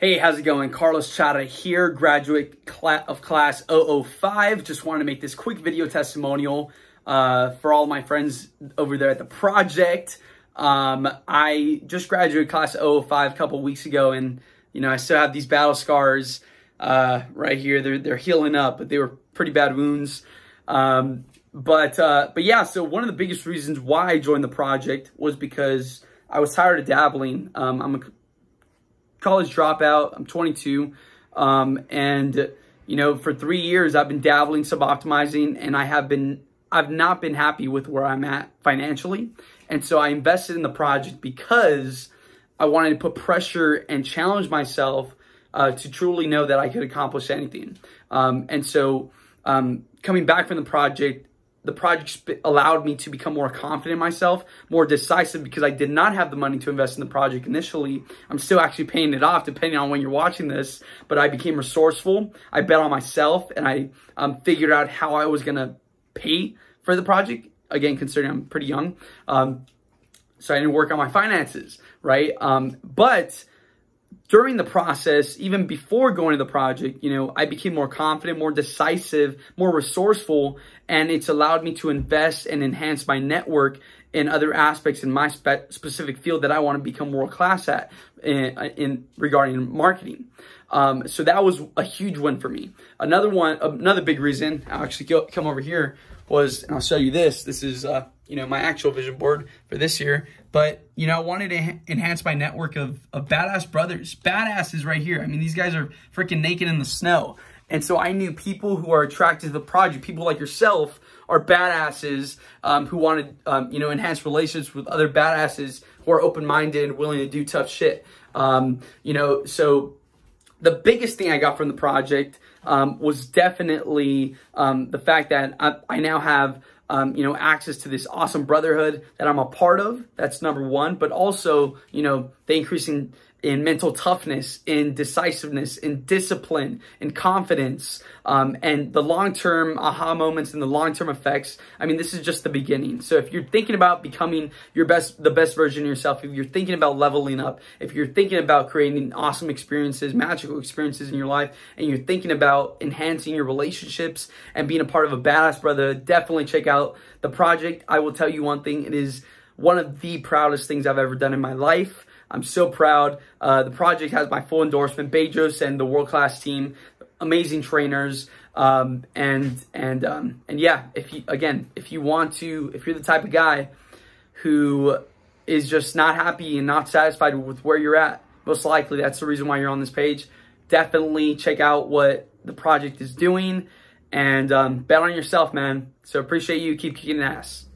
Hey, how's it going? Carlos Chata here, graduate of class 005. Just wanted to make this quick video testimonial uh, for all my friends over there at the project. Um, I just graduated class 005 a couple weeks ago, and you know I still have these battle scars uh, right here. They're they're healing up, but they were pretty bad wounds. Um, but uh, but yeah, so one of the biggest reasons why I joined the project was because I was tired of dabbling. Um, I'm a college dropout. I'm 22. Um, and, you know, for three years, I've been dabbling, sub-optimizing, and I have been, I've not been happy with where I'm at financially. And so I invested in the project because I wanted to put pressure and challenge myself uh, to truly know that I could accomplish anything. Um, and so um, coming back from the project, the project allowed me to become more confident in myself, more decisive because I did not have the money to invest in the project initially. I'm still actually paying it off depending on when you're watching this, but I became resourceful. I bet on myself and I um, figured out how I was going to pay for the project. Again, considering I'm pretty young. Um, so I didn't work on my finances, right? Um, but during the process, even before going to the project, you know, I became more confident, more decisive, more resourceful, and it's allowed me to invest and enhance my network in other aspects in my spe specific field that I want to become world class at in, in regarding marketing. Um, so that was a huge win for me. Another one, another big reason. I'll actually go, come over here was, and I'll show you this. This is. Uh, you know, my actual vision board for this year. But, you know, I wanted to enhance my network of, of badass brothers. Badass is right here. I mean, these guys are freaking naked in the snow. And so I knew people who are attracted to the project, people like yourself, are badasses um, who want to, um, you know, enhance relationships with other badasses who are open-minded and willing to do tough shit. Um, you know, so the biggest thing I got from the project um, was definitely um, the fact that I, I now have – um, you know, access to this awesome brotherhood that I'm a part of. That's number one. But also, you know, they increase in, in mental toughness, in decisiveness, in discipline, in confidence, um, and the long term aha moments and the long term effects. I mean, this is just the beginning. So if you're thinking about becoming your best, the best version of yourself, if you're thinking about leveling up, if you're thinking about creating awesome experiences, magical experiences in your life, and you're thinking about enhancing your relationships and being a part of a badass brother, definitely check out the project. I will tell you one thing: it is one of the proudest things I've ever done in my life. I'm so proud. Uh, the project has my full endorsement. Bejos and the world-class team, amazing trainers. Um, and, and, um, and yeah, if you, again, if you want to, if you're the type of guy who is just not happy and not satisfied with where you're at, most likely that's the reason why you're on this page. Definitely check out what the project is doing and um, bet on yourself, man. So appreciate you. Keep kicking ass.